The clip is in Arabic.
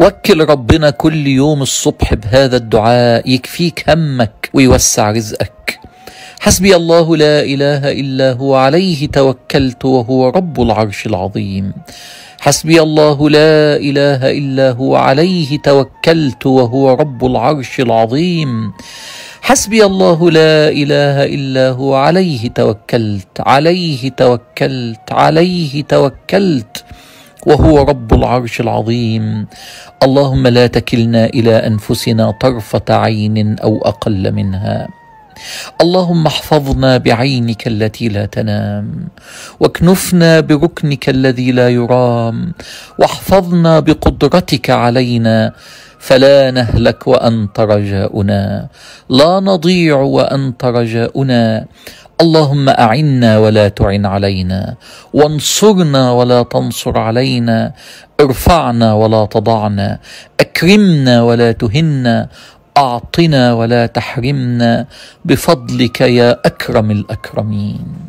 وكل ربنا كل يوم الصبح بهذا الدعاء يكفيك همك ويوسع رزقك حسبي الله لا اله الا هو عليه توكلت وهو رب العرش العظيم حسبي الله لا اله الا هو عليه توكلت وهو رب العرش العظيم حسبي الله لا اله الا هو عليه توكلت عليه توكلت عليه توكلت وهو رب العرش العظيم اللهم لا تكلنا الى انفسنا طرفه عين او اقل منها اللهم احفظنا بعينك التي لا تنام واكنفنا بركنك الذي لا يرام واحفظنا بقدرتك علينا فلا نهلك وانت رجاؤنا لا نضيع وانت رجاؤنا اللهم اعنا ولا تعن علينا وانصرنا ولا تنصر علينا ارفعنا ولا تضعنا اكرمنا ولا تهنا اعطنا ولا تحرمنا بفضلك يا اكرم الاكرمين